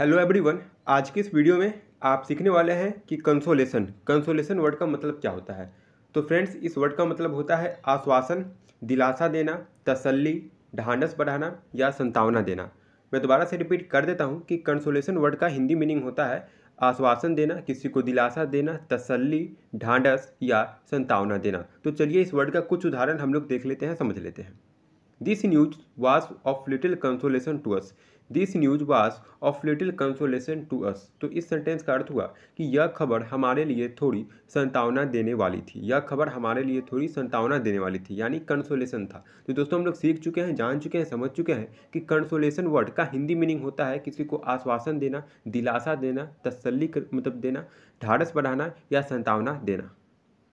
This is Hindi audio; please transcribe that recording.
हेलो एवरीवन आज की इस वीडियो में आप सीखने वाले हैं कि कंसोलेशन कंसोलेशन वर्ड का मतलब क्या होता है तो फ्रेंड्स इस वर्ड का मतलब होता है आश्वासन दिलासा देना तसल्ली ढांडस बढ़ाना या संतावना देना मैं दोबारा से रिपीट कर देता हूँ कि कंसोलेशन वर्ड का हिंदी मीनिंग होता है आश्वासन देना किसी को दिलासा देना तसल्ली ढांडस या संतावना देना तो चलिए इस वर्ड का कुछ उदाहरण हम लोग देख लेते हैं समझ लेते हैं this news was of little consolation to us this news was of little consolation to us तो इस सेंटेंस का अर्थ हुआ कि यह खबर हमारे लिए थोड़ी संतावना देने वाली थी यह खबर हमारे लिए थोड़ी संतावना देने वाली थी यानी कंसोलेशन था तो दोस्तों हम लोग सीख चुके हैं जान चुके हैं समझ चुके हैं कि कंसोलेशन वर्ड का हिंदी मीनिंग होता है किसी को आश्वासन देना दिलासा देना तसली मतलब देना ढाढ़स बढ़ाना या संतावना देना